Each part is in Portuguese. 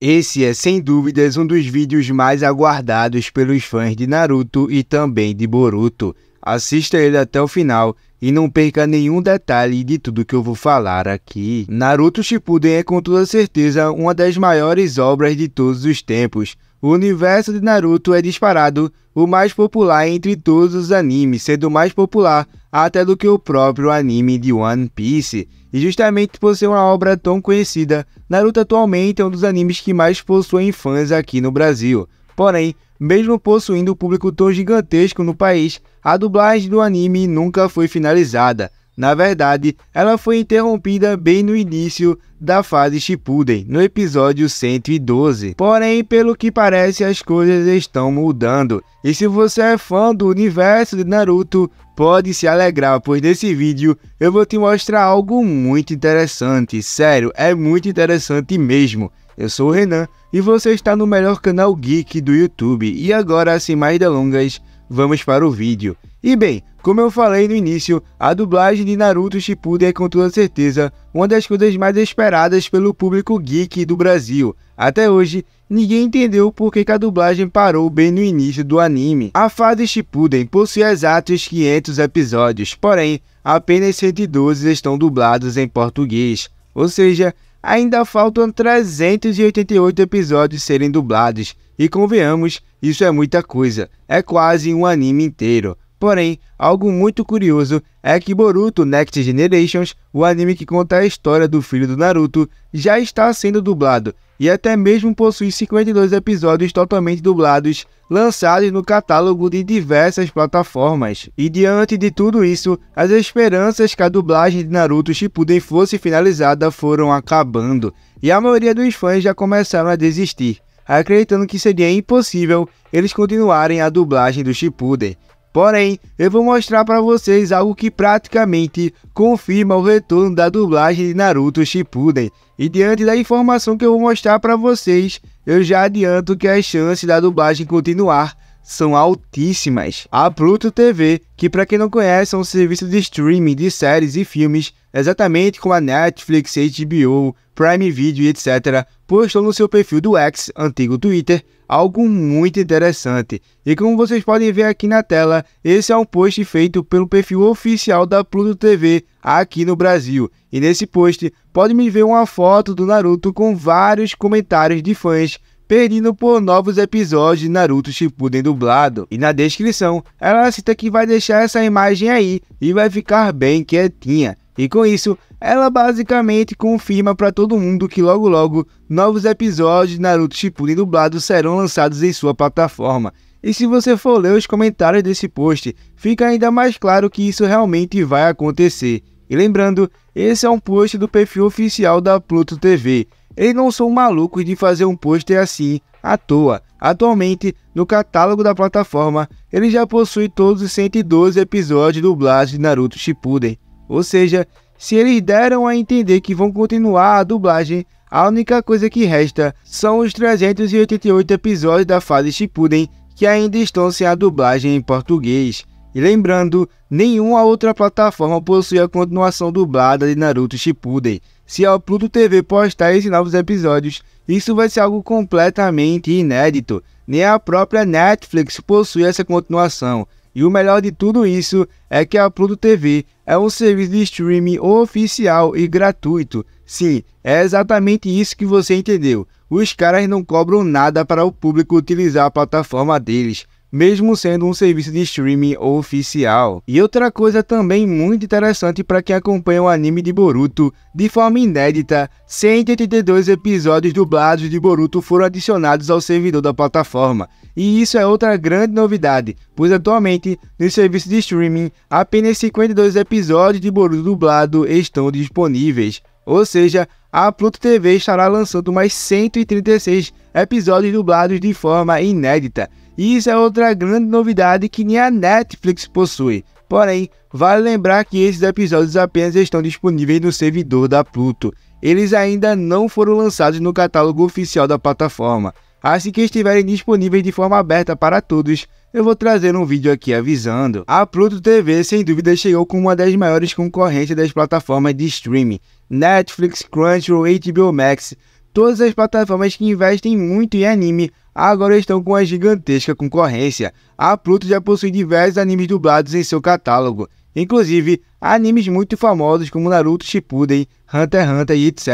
Esse é sem dúvidas um dos vídeos mais aguardados pelos fãs de Naruto e também de Boruto. Assista ele até o final e não perca nenhum detalhe de tudo que eu vou falar aqui. Naruto Shippuden é com toda certeza uma das maiores obras de todos os tempos. O universo de Naruto é disparado o mais popular entre todos os animes, sendo mais popular até do que o próprio anime de One Piece. E justamente por ser uma obra tão conhecida, Naruto atualmente é um dos animes que mais possuem fãs aqui no Brasil. Porém, mesmo possuindo um público tão gigantesco no país, a dublagem do anime nunca foi finalizada, na verdade, ela foi interrompida bem no início da fase Shippuden, no episódio 112. Porém, pelo que parece, as coisas estão mudando. E se você é fã do universo de Naruto, pode se alegrar, pois nesse vídeo eu vou te mostrar algo muito interessante. Sério, é muito interessante mesmo. Eu sou o Renan e você está no melhor canal geek do YouTube. E agora, sem mais delongas, vamos para o vídeo. E bem, como eu falei no início, a dublagem de Naruto Shippuden é com toda certeza uma das coisas mais esperadas pelo público geek do Brasil. Até hoje, ninguém entendeu por que, a dublagem parou bem no início do anime. A fase Shippuden possui exatos 500 episódios, porém, apenas 112 estão dublados em português. Ou seja, ainda faltam 388 episódios serem dublados, e convenhamos, isso é muita coisa, é quase um anime inteiro. Porém, algo muito curioso é que Boruto Next Generations, o anime que conta a história do filho do Naruto, já está sendo dublado e até mesmo possui 52 episódios totalmente dublados, lançados no catálogo de diversas plataformas. E diante de tudo isso, as esperanças que a dublagem de Naruto Shippuden fosse finalizada foram acabando, e a maioria dos fãs já começaram a desistir, acreditando que seria impossível eles continuarem a dublagem do Shippuden. Porém, eu vou mostrar para vocês algo que praticamente confirma o retorno da dublagem de Naruto Shippuden. E diante da informação que eu vou mostrar para vocês, eu já adianto que as chances da dublagem continuar são altíssimas. A Pluto TV, que para quem não conhece é um serviço de streaming de séries e filmes, exatamente como a Netflix, HBO, Prime Video e etc., postou no seu perfil do X, antigo Twitter, algo muito interessante. E como vocês podem ver aqui na tela, esse é um post feito pelo perfil oficial da Pluto TV aqui no Brasil. E nesse post, pode me ver uma foto do Naruto com vários comentários de fãs pedindo por novos episódios de Naruto Shippuden dublado. E na descrição, ela cita que vai deixar essa imagem aí e vai ficar bem quietinha. E com isso, ela basicamente confirma para todo mundo que logo logo novos episódios de Naruto Shippuden dublados serão lançados em sua plataforma. E se você for ler os comentários desse post, fica ainda mais claro que isso realmente vai acontecer. E lembrando, esse é um post do perfil oficial da Pluto TV. Eles não são malucos de fazer um pôster assim à toa. Atualmente, no catálogo da plataforma, ele já possui todos os 112 episódios dublados de Naruto Shippuden. Ou seja, se eles deram a entender que vão continuar a dublagem, a única coisa que resta são os 388 episódios da fase Shippuden que ainda estão sem a dublagem em português. E lembrando, nenhuma outra plataforma possui a continuação dublada de Naruto Shippuden. Se a Pluto TV postar esses novos episódios, isso vai ser algo completamente inédito. Nem a própria Netflix possui essa continuação. E o melhor de tudo isso é que a Pluto TV é um serviço de streaming oficial e gratuito. Sim, é exatamente isso que você entendeu. Os caras não cobram nada para o público utilizar a plataforma deles mesmo sendo um serviço de streaming oficial. E outra coisa também muito interessante para quem acompanha o anime de Boruto, de forma inédita, 182 episódios dublados de Boruto foram adicionados ao servidor da plataforma. E isso é outra grande novidade, pois atualmente, no serviço de streaming, apenas 52 episódios de Boruto dublado estão disponíveis. Ou seja, a Pluto TV estará lançando mais 136 episódios dublados de forma inédita. E isso é outra grande novidade que nem a Netflix possui. Porém, vale lembrar que esses episódios apenas estão disponíveis no servidor da Pluto. Eles ainda não foram lançados no catálogo oficial da plataforma. Assim que estiverem disponíveis de forma aberta para todos, eu vou trazer um vídeo aqui avisando. A Pluto TV sem dúvida chegou como uma das maiores concorrentes das plataformas de streaming. Netflix, Crunchyroll, HBO Max, todas as plataformas que investem muito em anime agora estão com uma gigantesca concorrência. A Pluto já possui diversos animes dublados em seu catálogo, inclusive animes muito famosos como Naruto Shippuden, Hunter x Hunter e etc.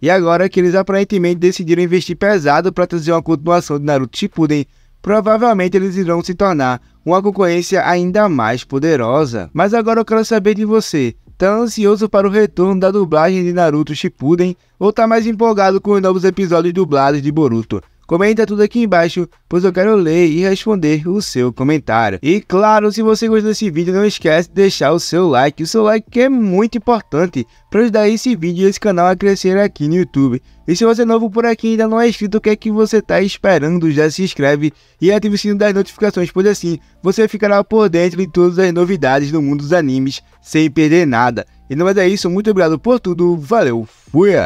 E agora que eles aparentemente decidiram investir pesado para trazer uma continuação de Naruto Shippuden, provavelmente eles irão se tornar uma concorrência ainda mais poderosa. Mas agora eu quero saber de você. Tá ansioso para o retorno da dublagem de Naruto Shippuden ou tá mais empolgado com os novos episódios dublados de Boruto? Comenta tudo aqui embaixo, pois eu quero ler e responder o seu comentário. E claro, se você gostou desse vídeo, não esquece de deixar o seu like. O seu like é muito importante para ajudar esse vídeo e esse canal a crescer aqui no YouTube. E se você é novo por aqui e ainda não é inscrito, o que é que você está esperando? Já se inscreve e ative o sino das notificações, pois assim você ficará por dentro de todas as novidades do mundo dos animes sem perder nada. E não mais é isso, muito obrigado por tudo, valeu, fui!